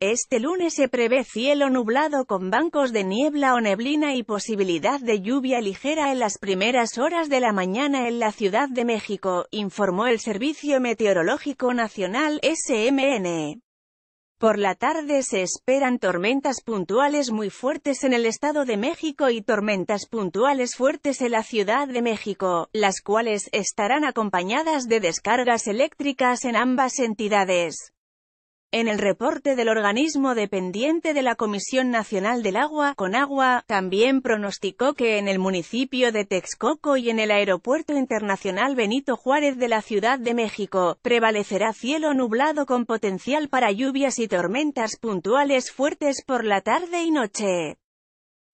Este lunes se prevé cielo nublado con bancos de niebla o neblina y posibilidad de lluvia ligera en las primeras horas de la mañana en la Ciudad de México, informó el Servicio Meteorológico Nacional SMN. Por la tarde se esperan tormentas puntuales muy fuertes en el Estado de México y tormentas puntuales fuertes en la Ciudad de México, las cuales estarán acompañadas de descargas eléctricas en ambas entidades. En el reporte del organismo dependiente de la Comisión Nacional del Agua, Conagua, también pronosticó que en el municipio de Texcoco y en el Aeropuerto Internacional Benito Juárez de la Ciudad de México, prevalecerá cielo nublado con potencial para lluvias y tormentas puntuales fuertes por la tarde y noche.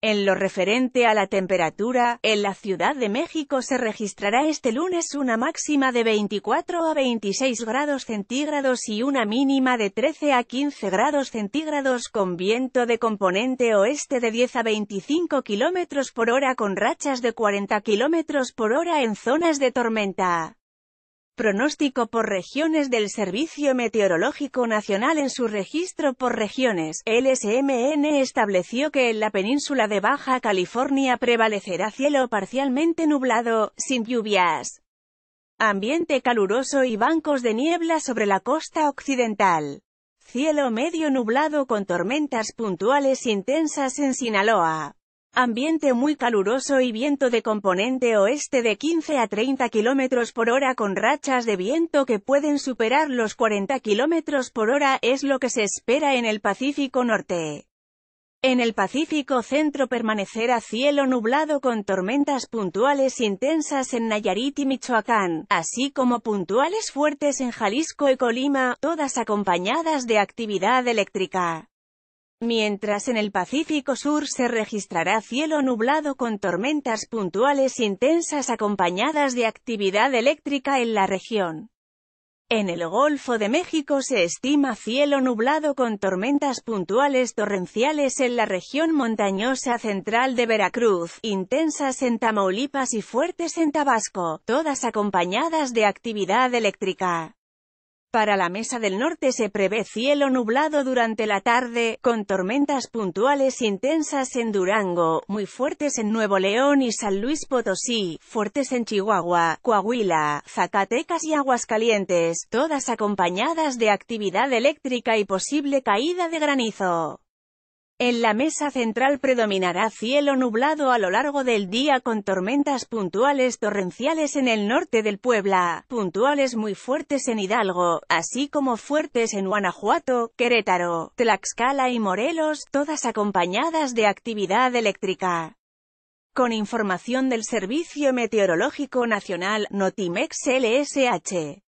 En lo referente a la temperatura, en la Ciudad de México se registrará este lunes una máxima de 24 a 26 grados centígrados y una mínima de 13 a 15 grados centígrados con viento de componente oeste de 10 a 25 kilómetros por hora con rachas de 40 kilómetros por hora en zonas de tormenta. Pronóstico por regiones del Servicio Meteorológico Nacional en su registro por regiones, LSMN estableció que en la península de Baja California prevalecerá cielo parcialmente nublado, sin lluvias, ambiente caluroso y bancos de niebla sobre la costa occidental. Cielo medio nublado con tormentas puntuales intensas en Sinaloa. Ambiente muy caluroso y viento de componente oeste de 15 a 30 km por hora con rachas de viento que pueden superar los 40 km por hora es lo que se espera en el Pacífico Norte. En el Pacífico Centro permanecerá cielo nublado con tormentas puntuales intensas en Nayarit y Michoacán, así como puntuales fuertes en Jalisco y Colima, todas acompañadas de actividad eléctrica mientras en el Pacífico Sur se registrará cielo nublado con tormentas puntuales intensas acompañadas de actividad eléctrica en la región. En el Golfo de México se estima cielo nublado con tormentas puntuales torrenciales en la región montañosa central de Veracruz, intensas en Tamaulipas y fuertes en Tabasco, todas acompañadas de actividad eléctrica. Para la Mesa del Norte se prevé cielo nublado durante la tarde, con tormentas puntuales intensas en Durango, muy fuertes en Nuevo León y San Luis Potosí, fuertes en Chihuahua, Coahuila, Zacatecas y Aguascalientes, todas acompañadas de actividad eléctrica y posible caída de granizo. En la mesa central predominará cielo nublado a lo largo del día con tormentas puntuales torrenciales en el norte del Puebla, puntuales muy fuertes en Hidalgo, así como fuertes en Guanajuato, Querétaro, Tlaxcala y Morelos, todas acompañadas de actividad eléctrica. Con información del Servicio Meteorológico Nacional, Notimex LSH.